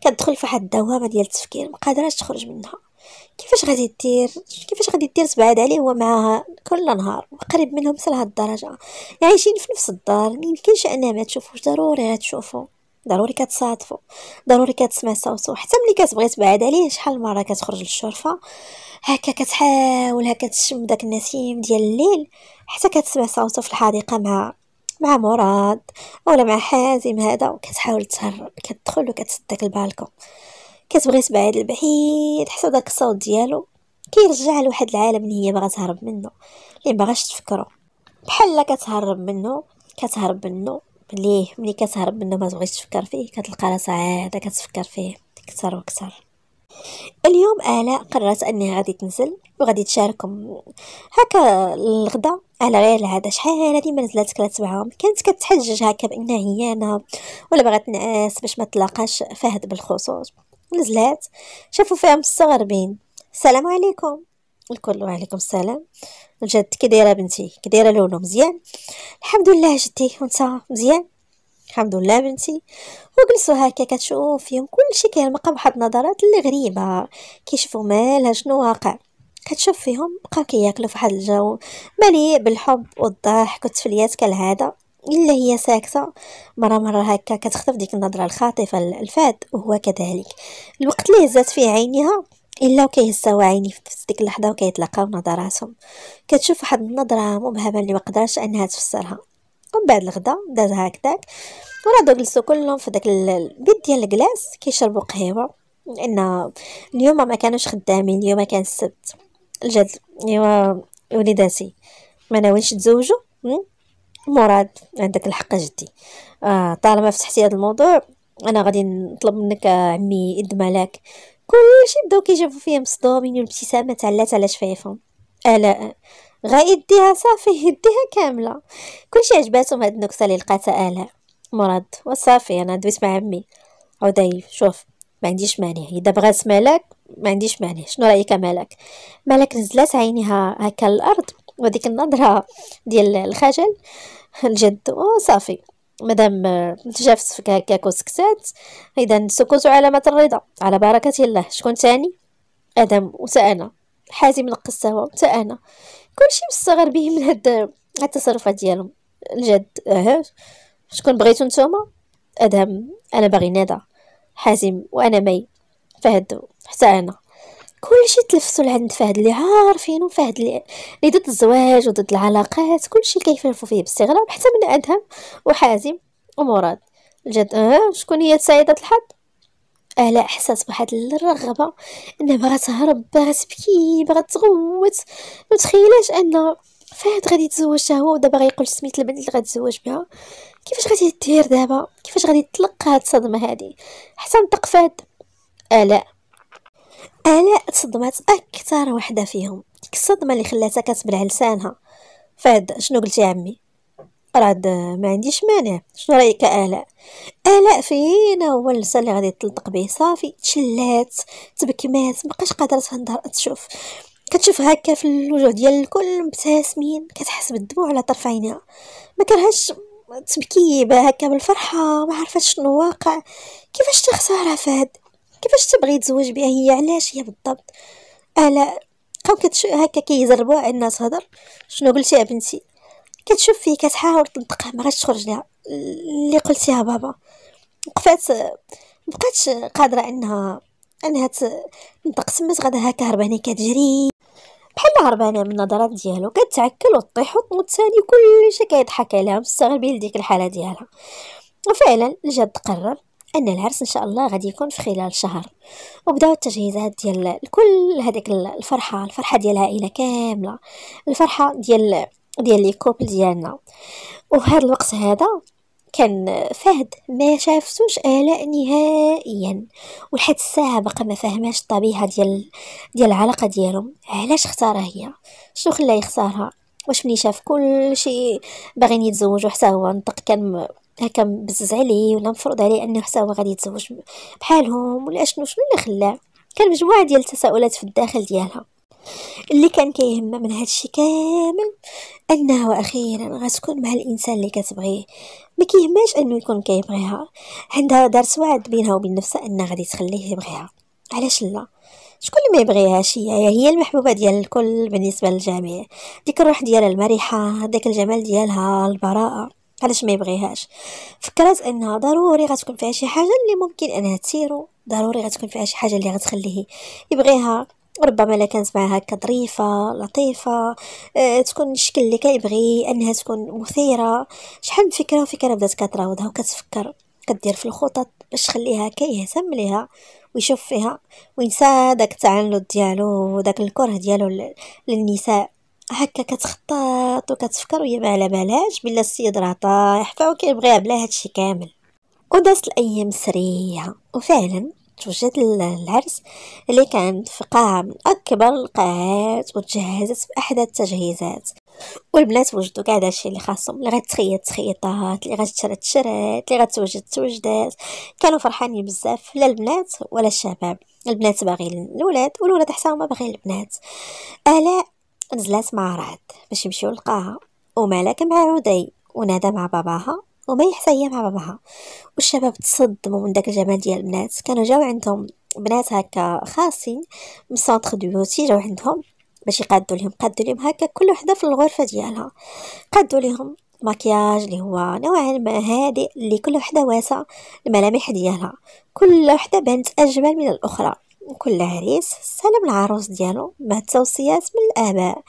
كتدخل في واحد الدوامه ديال التفكير ما قادراش تخرج منها كيفاش غادي دير كيفاش غادي دير تبعد عليه هو معاها كل نهار وقريب منهم مثل هاد الدرجه يعني عايشين في نفس الدار ميمكنش انها ما تشوفوش ضروري غتشوفو ضروري كتصادفو ضروري كتسمع صوتو حتى ملي كتبغي تبعد عليه شحال مره كتخرج للشرفه هكا كتحاول هكا تشم داك النسيم ديال الليل حتى كتسمع صوتو في الحديقه مع مع مراد ولا مع حازم هذا وكتحاول تهرب كتدخل وكتسد داك البالكون كتبغي تبعد لبعيد حتى داك الصوت ديالو كيرجع لواحد العالم اللي هي باغا تهرب منه اللي باغاش تفكرو بحال كتهرب منه كتهرب منه ليه ملي كتهرب منه ما تبغيش تفكر فيه كتلقى راسها عاده كتفكر فيه اكثر واكثر اليوم آلاء قررت أنها غادي تنزل وغادي تشارككم هكا الغدا على غير العادة شحال هذه ما نزلات كلات معاهم كانت كتحجج هكا بأنها هيانة ولا بغات تنعس باش ما تلاقاش فهد بالخصوص نزلات شافوا فيها مستغربين السلام عليكم الكل وعليكم السلام الجد كي دايره بنتي كي دايره لولو مزيان الحمد لله جدي وانت مزيان الحمد لله بنتي وجلسوا هكا كتشوف فيهم كلشي كيلقى بواحد النظرات اللي غريبه كيشوفوا مالها شنو واقع كتشوف فيهم بقاو كياكلوا في واحد الجو مليء بالحب والضحك والتفليات كالعاده الا هي ساكته مره مره هكا كتخطف ديك النظره الخاطفه الفاد وهو كذلك الوقت اللي هزات فيه عينيها الا وكيهزاو عيني في ديك اللحظه وكيتلاقاو نظراتهم كتشوف واحد النظره مبهمه اللي ما انها تفسرها ومن بعد الغدا داز هكذاك ورادو جلسوا كلهم في داك البيت ديال الكلاس كيشربوا قهوه لان اليوم ما كانوش خدامين اليوم كان السبت الجد ايوا وليداتي ما ناويش تزوجوا مراد عندك الحق جدي آه طالما فتحتي هذا الموضوع انا غادي نطلب منك عمي يد ملاك كلشي بداو كيجيبو فيا مصدومين والابتسامه تعلات على شفايفهم الاء غايديها صافي يديها كامله كلشي عجباتهم هاد النكته اللي لقاتها الاء مراد وصافي انا دويت مع عمي عدي شوف ما عنديش مانع اذا بغات مالك ما عنديش مانع شنو رايك مالك مالك نزلات عينيها هكا الارض وديك النظره ديال الخجل الجد وصافي مادام تجافت هكاك وسكتات اذا السكوت علامه الرضا على بركه الله شكون تاني ادم وسانا حازم هو السهوه انا كلشي مستغر به من هاد التصرفات ديالهم الجد اه شكون بغيتو نتوما ادهم انا باغي ندى حازم وانا مي فهدو حتى انا كلشي تلفتوا لعند فهد اللي عارفينو فهد اللي ضد الزواج وضد العلاقات كلشي كيفلفوا فيه باستغراب حتى من ادهم وحازم ومراد الجد اه شكون هي سيدة الحظ الا آه، احساس بواحد الرغبه انها باغا تهرب باغا تبكي باغا تغوت متخيلاش ان فهد غادي يتزوج هو ودابا غيقول سميت البنت اللي غتزوج بها كيفاش غادي دير دابا كيفاش غادي تلقى هاد الصدمه هادي حتى نطق فهد الا آه، آلاء تصدمات أكثر وحدة فيهم ديك الصدمة اللي خلاتها كتبلع لسانها فهد شنو قلتي عمي راد ما عنديش مانع شنو رايك الاء الاء فينا هو اللسان اللي غادي تلطق به صافي تشلات تبكمات مابقاش قادره تهضر تشوف كتشوف هكا في الوجوه ديال الكل مبتسمين كتحس بالدموع على طرف عينها ما كرهش تبكي هكا بالفرحه ما عرفات شنو واقع كيفاش تخسرها فهد كيفاش تبغي تزوج بها هي علاش هي بالضبط الا بقاو كتش هكا كيزربوها على الناس هضر شنو قلتي بنتي كتشوف فيه كتحاول تنطقها ما غاش تخرج ليها اللي قلتيها بابا وقفات مبقاتش قادره انها انها تنطق سمات غدا هكا هربانه كتجري بحال هربانه من النظرات ديالو كتعكل وتطيح وتموت ثاني كلشي كيضحك عليها مستغربين لديك الحاله ديالها وفعلا الجد قرر ان العرس ان شاء الله غادي يكون في خلال شهر وبداو التجهيزات ديال الكل هذيك الفرحه الفرحه ديال العائله كامله الفرحه ديال ديال لي كوبل ديالنا وهذا الوقت هذا كان فهد ما شافتوش آلاء نهائيا ولحد الساعة بقى ما فهماش الطبيعة ديال ديال العلاقة ديالهم علاش اختارها هي شنو خلاه يختارها واش ملي شاف كل شيء باغين يتزوجوا حتى هو نطق كان هكا مبزز عليه ولا مفروض عليه انه حتى هو غادي يتزوج بحالهم ولا اشنو شنو اللي خلاه كان مجموعه ديال التساؤلات في الداخل ديالها اللي كان كيهمها من هذا الشيء كامل انه اخيرا غتكون مع الانسان اللي كتبغيه ما كيهماش انه يكون كيبغيها عندها دارت وعد بينها وبين نفسها انها غادي تخليه يبغيها علاش لا شكون اللي ما يبغيهاش هي هي المحبوبه ديال الكل بالنسبه للجميع ديك الروح ديالها المرحه داك الجمال ديالها البراءه علاش ما يبغيهاش فكرت انها ضروري غتكون فيها شي حاجه اللي ممكن انها تسيرو ضروري غتكون فيها شي حاجه اللي غتخليه يبغيها ربما لا كانت معها هكا ظريفه لطيفه أه تكون الشكل اللي كيبغي انها تكون مثيره شحال من فكره وفكره بدات كتراودها وكتفكر كدير في الخطط باش تخليها كيهتم ليها ويشوف فيها وينسى داك التعنت ديالو وداك الكره ديالو للنساء هكا كتخطط وكتفكر وهي ما على بالهاش بلا السيد راه طايح فهو كيبغيها بلا هادشي كامل وداس الايام سريه وفعلا توجد العرس اللي كان في قاعة من أكبر القاعات وتجهزت بأحدى التجهيزات والبنات وجدوا كاع داكشي اللي خاصهم اللي غتخيط تخيطات اللي غتشرى شرات اللي غتوجد توجدات كانوا فرحانين بزاف لا البنات ولا الشباب البنات باغيين الولاد والولاد حتى هما باغيين البنات الاء نزلات مع رعد باش يمشيو لقاها ومالك مع رودي ونادى مع باباها وما هي مع باباها والشباب تصدموا من داك الجمال ديال البنات كانوا جاو عندهم بنات هكا خاصين من سونتر بيوتي جاو عندهم باش يقادو لهم قادو لهم هكا كل وحده في الغرفه ديالها قادو لهم مكياج اللي هو نوعا ما هادئ اللي كل وحده واسع الملامح ديالها كل وحده بانت اجمل من الاخرى كل عريس سلم العروس ديالو مع التوصيات من الاباء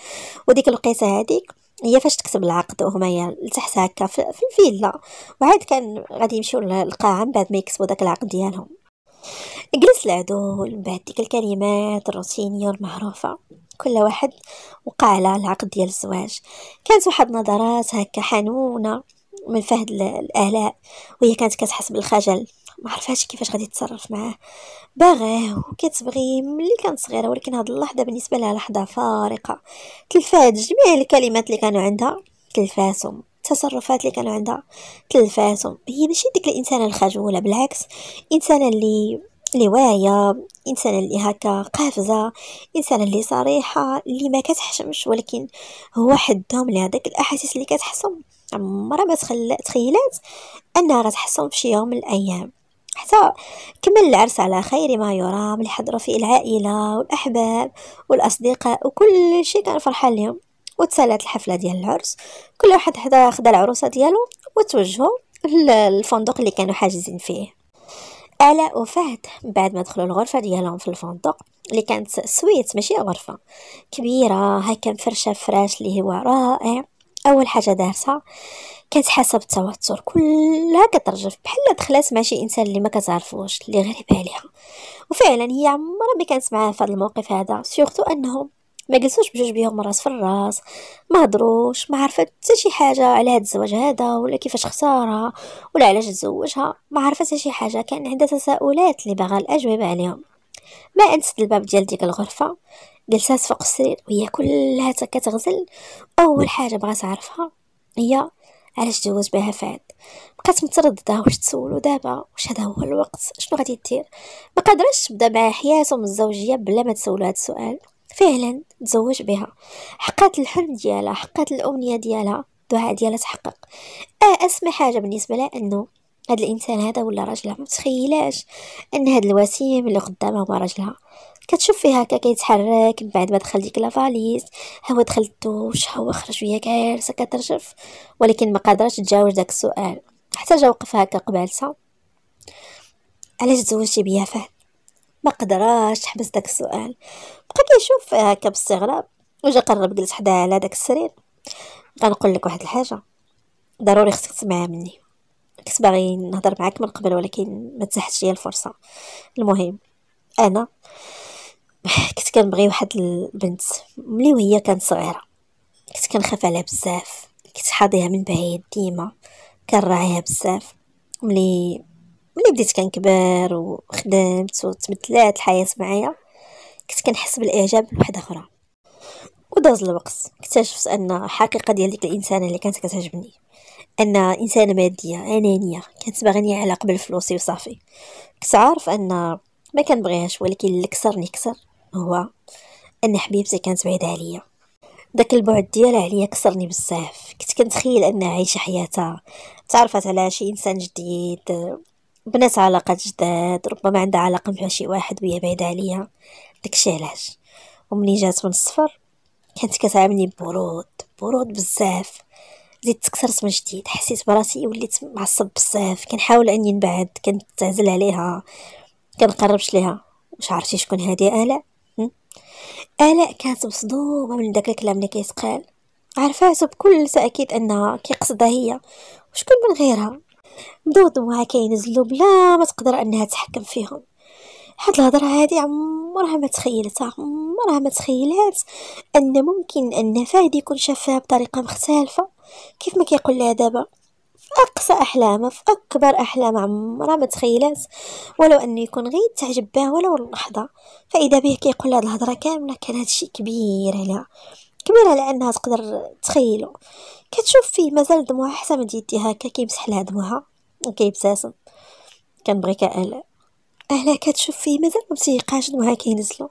وديك الوقيته هذيك هي فاش تكتب العقد وهما لتحت هكا في الفيلا وعاد كان غادي يمشيو للقاعه من بعد ما يكتبوا داك العقد ديالهم جلس العدول بعد ديك الكلمات الروتينيه المعروفه كل واحد وقع على العقد ديال الزواج كانت واحد نظرات هكا حنونه من فهد الالاء وهي كانت كتحس بالخجل ما عرفاتش كيفاش غادي تتصرف معاه باغاه وكتبغي ملي كانت صغيره ولكن هاد اللحظه بالنسبه لها لحظه فارقه تلفات جميع الكلمات اللي كانوا عندها تلفاتهم التصرفات اللي كانوا عندها تلفاتهم هي ماشي ديك الانسانه الخجوله بالعكس انسانه اللي اللي واعيه انسانه اللي هكا قافزه انسانه اللي صريحه اللي ما كتحشمش ولكن هو حدهم لهذاك الاحاسيس اللي كتحسهم عمرها ما تخيلات انها غتحسهم في شي يوم من الايام حتى كمل العرس على خير ما يرام اللي حضروا فيه العائله والاحباب والاصدقاء وكل شيء كان فرحان ليهم وتسالات الحفله ديال العرس كل واحد حدا خدا العروسه ديالو وتوجهوا للفندق اللي كانوا حاجزين فيه الاء وفهد بعد ما دخلوا الغرفه ديالهم في الفندق اللي كانت سويت ماشي غرفه كبيره هكا فرشه فراش اللي هو رائع اول حاجه دارتها كتحاسب التوتر كلها كترجف بحال دخلات مع شي انسان اللي ما كتعرفوش اللي غريب عليها وفعلا هي عمرها ما كانت معاه في هذا الموقف هذا سيغتو انهم ما جلسوش بجوج بيهم راس في الراس ما هضروش ما عرفت حتى شي حاجه على هذا الزواج هذا ولا كيفاش اختارها ولا علاش تزوجها ما عرفت حتى شي حاجه كان عندها تساؤلات اللي باغا الاجوبه عليهم ما انست الباب ديال ديك الغرفه جلسات فوق السرير وهي كلها كتغزل اول حاجه بغات تعرفها هي علاش تزوج بها فهد بقات متردده واش تسولو دابا واش هذا هو الوقت شنو غادي دير ما قادرش تبدا مع حياتهم الزوجيه بلا ما تسولو هذا السؤال فعلا تزوج بها حققت الحلم ديالها حققت الامنيه ديالها الدعاء ديالها تحقق اه اسمى حاجه بالنسبه لها انه هاد الانسان هذا ولا راجلها ما ان هاد الوسيم اللي قدامها هو راجلها كتشوف فيه هكا كيتحرك من بعد ما دخل ديك لافاليز هو دخل الدوش هو خرج وهي كارسه كترجف ولكن ما قادرش تجاوز داك السؤال حتى جا وقف هكا قبالتها علاش تزوجتي بيا فهد ما قدراش تحبس داك السؤال بقى كيشوف فيها هكا باستغراب وجا قرب جلس حداها على داك السرير غنقول لك واحد الحاجه ضروري خصك تسمعها مني كنت باغي نهضر معاك من قبل ولكن ما تسحتش ليا الفرصه المهم انا كنت كنبغي واحد البنت ملي وهي كانت صغيره كنت كنخاف عليها بزاف كنت حاضيها من بعيد ديما كنراعيها بزاف ملي ملي بديت كنكبر وخدمت وتبدلات الحياه معايا كنت كنحس بالاعجاب بوحده اخرى وداز الوقت اكتشفت ان الحقيقه ديال ديك الانسانه اللي كانت كتعجبني ان انسانه ماديه انانيه كانت باغيني على قبل فلوسي وصافي كنت عارف ان ما كنبغيهاش ولكن اللي كسرني كسر هو أن حبيبتي كانت بعيدة عليا داك البعد ديالها عليا كسرني بزاف كنت كنتخيل انها عايشه حياتها تعرفت على شي انسان جديد بنات علاقات جداد ربما عندها علاقه مع شي واحد وهي بعيده عليا داكشي علاش ومني جات من الصفر كانت كتعاملني ببرود برود بزاف زيد تكسرت من جديد حسيت براسي وليت معصب بزاف كنحاول اني نبعد كنتعزل عليها كنقربش ليها واش عرفتي شكون هادي الا آلاء كانت مصدومة من داك الكلام اللي كيتقال عرفاتو بكل تأكيد أنها كيقصدها هي وشكون من غيرها بداو دموعها كينزلو بلا ما تقدر أنها تحكم فيهم هاد الهضره هادي عمرها ما تخيلتها عمرها ما تخيلات ان ممكن ان فهد يكون شافها بطريقه مختلفه كيف ما كيقول لها دابا في أقصى أحلامه في أكبر أحلام عمرها ما تخيلات ولو أنه يكون غير تعجب به ولو لحظه فإذا به كيقول لها الهضرة كاملة كان هادشي كبير عليها كبير على أنها تقدر تخيله كتشوف فيه مازال دموعها حتى من يدي هكا كيمسح لها دموعها وكيبتسم كنبغيك آلاء اهلا كتشوف فيه مازال ما متيقاش دمها كينزلو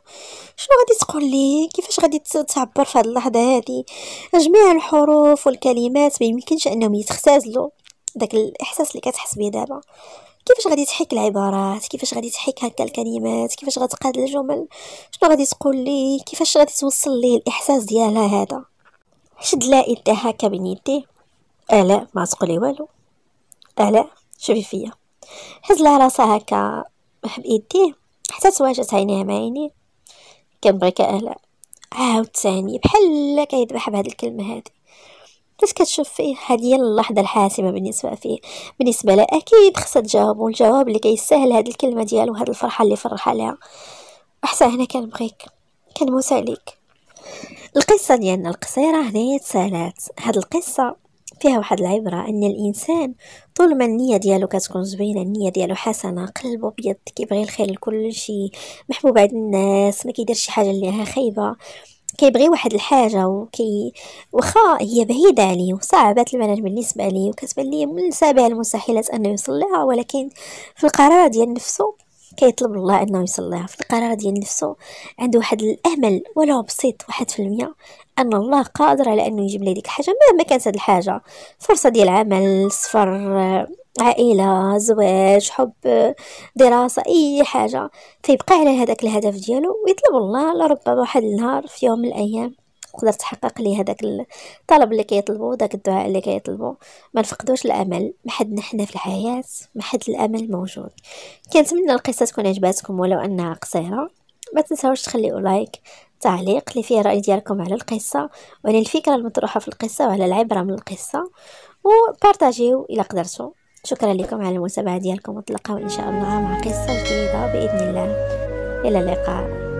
شنو غادي تقول لي كيفاش غادي تعبر في هاد اللحظه هادي جميع الحروف والكلمات ما يمكنش انهم يتختزلوا داك الاحساس اللي كتحس به دابا كيفاش غادي تحيك العبارات كيفاش غادي تحيك هكا الكلمات كيفاش غتقاد الجمل شنو غادي تقول لي كيفاش غادي توصل ليه الاحساس ديالها هذا شد لا يدها هكا بين يديه الا ما تقولي والو الا شوفي فيا هز لها راسها هكا بايديه حتى تواجهت عينيها مع عينيه كنبغيك الا عاود ثاني بحال كيذبح بهاد الكلمه هذه بس كتشوف فيه هذه هي اللحظه الحاسمه بالنسبه فيه بالنسبه لها اكيد خصها تجاوب والجواب اللي كيستاهل هاد الكلمه ديالو هاد الفرحه اللي فرحها لها احسن هنا كنبغيك كان عليك القصه ديالنا القصيره هنايا تسالات هاد القصه فيها واحد العبره ان الانسان طول ما النيه ديالو كتكون زوينه النيه ديالو حسنه قلبو بيض كيبغي الخير لكل شيء محبوب عند الناس ما كيدير شي حاجه اللي خايبه كيبغي واحد الحاجه وكي واخا هي بعيده عليه وصعبات المنال بالنسبه ليه وكتبان ليه من سابع المستحيلات انه يوصل لها ولكن في القرار ديال نفسه كيطلب الله انه يوصل لها في القرار ديال نفسه عنده واحد الامل ولو بسيط واحد في المية ان الله قادر على انه يجيب ليه ديك الحاجه مهما كانت هاد الحاجه فرصه ديال عمل سفر عائله زواج حب دراسه اي حاجه فيبقى على هذاك الهدف ديالو ويطلب الله لربما واحد النهار في يوم من الايام تقدر تحقق ليه هذاك الطلب اللي كيطلبو داك الدعاء اللي كيطلبو ما نفقدوش الامل ما حدنا حنا في الحياه ما حد الامل موجود كنتمنى القصه تكون عجباتكم ولو انها قصيره ما تنساوش تخليو لايك تعليق اللي فيه الراي ديالكم على القصه وعلى الفكره المطروحه في القصه وعلى العبره من القصه وبارطاجيو الى قدرتو شكرا لكم على المتابعة ديالكم مطلقة ان شاء الله مع قصة جديدة بإذن الله إلى اللقاء